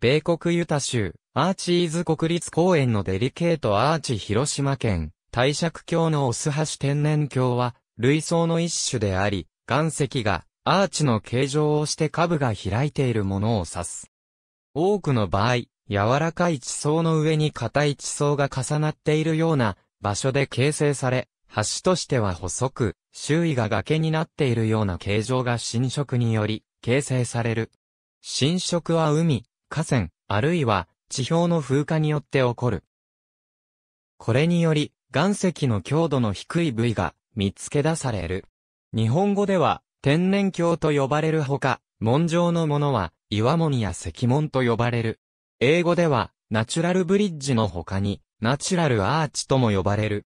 米国ユタ州、アーチーズ国立公園のデリケートアーチ広島県、大尺橋のオスハシ天然橋は、類層の一種であり、岩石が、アーチの形状をして下部が開いているものを指す。多くの場合、柔らかい地層の上に硬い地層が重なっているような場所で形成され、橋としては細く、周囲が崖になっているような形状が浸食により形成される。浸食は海、河川、あるいは地表の風化によって起こる。これにより、岩石の強度の低い部位が見つけ出される。日本語では天然鏡と呼ばれるほか、門状のものは岩門や石門と呼ばれる。英語ではナチュラルブリッジの他にナチュラルアーチとも呼ばれる。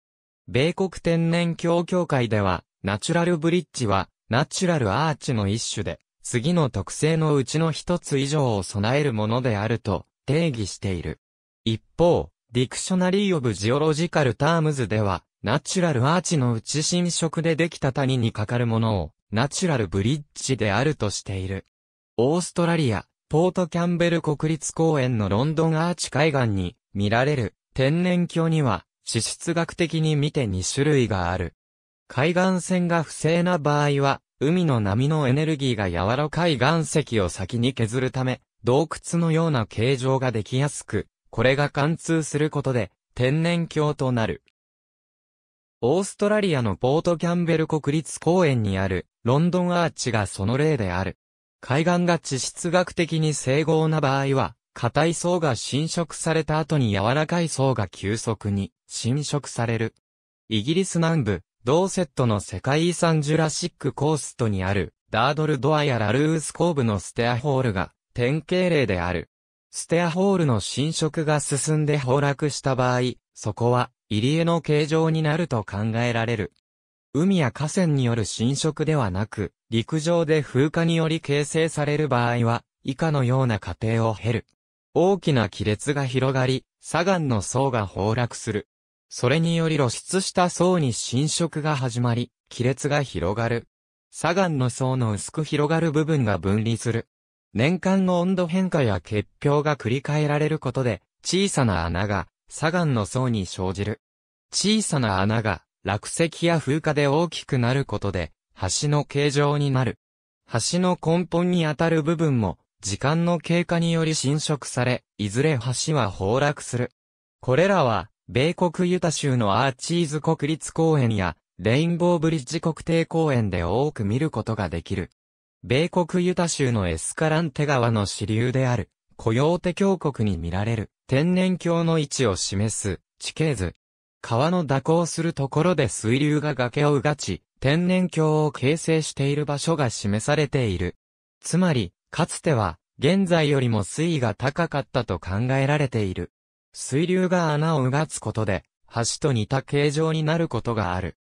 米国天然鏡協会ではナチュラルブリッジはナチュラルアーチの一種で、次の特性のうちの一つ以上を備えるものであると定義している。一方、ディクショナリー・オブ・ジオロジカル・タームズでは、ナチュラルアーチのうち侵食でできた谷にかかるものを、ナチュラルブリッジであるとしている。オーストラリア、ポートキャンベル国立公園のロンドンアーチ海岸に見られる天然鏡には地質学的に見て2種類がある。海岸線が不正な場合は海の波のエネルギーが柔らかい岩石を先に削るため、洞窟のような形状ができやすく、これが貫通することで、天然鏡となる。オーストラリアのポートキャンベル国立公園にある、ロンドンアーチがその例である。海岸が地質学的に整合な場合は、硬い層が侵食された後に柔らかい層が急速に侵食される。イギリス南部、同セットの世界遺産ジュラシックコーストにある、ダードルドアやラルースコーブのステアホールが、典型例である。ステアホールの侵食が進んで崩落した場合、そこは、入り江の形状になると考えられる。海や河川による侵食ではなく、陸上で風化により形成される場合は、以下のような過程を経る。大きな亀裂が広がり、砂岩の層が崩落する。それにより露出した層に侵食が始まり、亀裂が広がる。砂岩の層の薄く広がる部分が分離する。年間の温度変化や結氷が繰り返られることで、小さな穴が砂岩の層に生じる。小さな穴が落石や風化で大きくなることで、橋の形状になる。橋の根本にあたる部分も、時間の経過により侵食され、いずれ橋は崩落する。これらは、米国ユタ州のアーチーズ国立公園や、レインボーブリッジ国定公園で多く見ることができる。米国ユタ州のエスカランテ川の支流である、コヨーテ峡谷に見られる、天然峡の位置を示す、地形図。川の蛇行するところで水流が崖をうがち、天然峡を形成している場所が示されている。つまり、かつては、現在よりも水位が高かったと考えられている。水流が穴をうがつことで、橋と似た形状になることがある。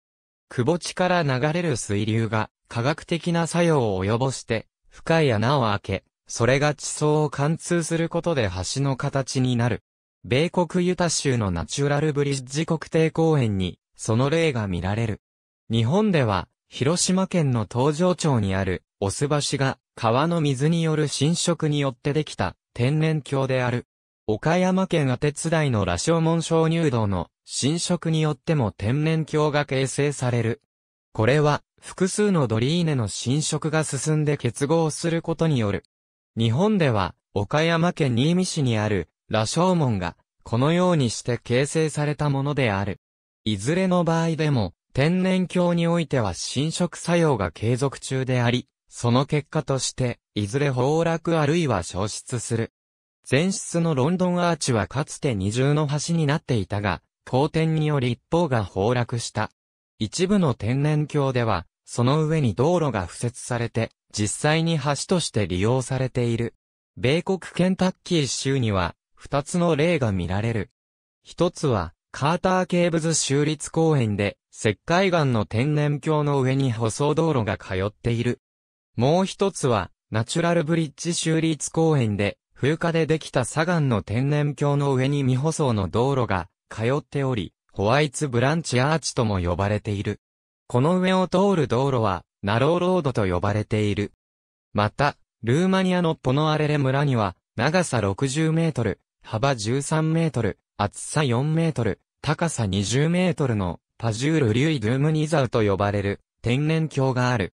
窪地から流れる水流が科学的な作用を及ぼして深い穴を開け、それが地層を貫通することで橋の形になる。米国ユタ州のナチュラルブリッジ国定公園にその例が見られる。日本では広島県の東上町にあるオス橋が川の水による浸食によってできた天然橋である。岡山県阿鉄台の羅生門鍾乳洞の侵食によっても天然鏡が形成される。これは複数のドリーネの侵食が進んで結合することによる。日本では岡山県新見市にある羅生門がこのようにして形成されたものである。いずれの場合でも天然鏡においては侵食作用が継続中であり、その結果として、いずれ崩落あるいは消失する。前室のロンドンアーチはかつて二重の橋になっていたが、荒天により一方が崩落した。一部の天然橋では、その上に道路が敷設されて、実際に橋として利用されている。米国ケンタッキー州には、二つの例が見られる。一つは、カーターケーブズ州立公園で、石灰岩の天然橋の上に舗装道路が通っている。もう一つは、ナチュラルブリッジ州立公園で、風化でできた砂岩の天然橋の上に未舗装の道路が通っており、ホワイツブランチアーチとも呼ばれている。この上を通る道路は、ナローロードと呼ばれている。また、ルーマニアのポノアレレ村には、長さ60メートル、幅13メートル、厚さ4メートル、高さ20メートルのパジュール・リュイ・ドゥームニザウと呼ばれる天然橋がある。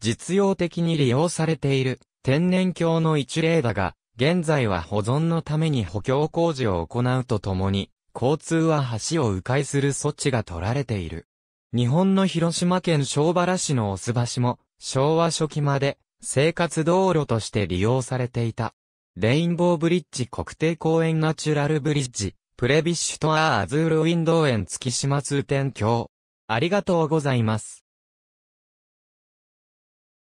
実用的に利用されている天然橋の一例だが、現在は保存のために補強工事を行うとともに、交通は橋を迂回する措置が取られている。日本の広島県小原市のオス橋も、昭和初期まで、生活道路として利用されていた。レインボーブリッジ国定公園ナチュラルブリッジ、プレビッシュとアーアズールウィンドウ園月島通天橋。ありがとうございます。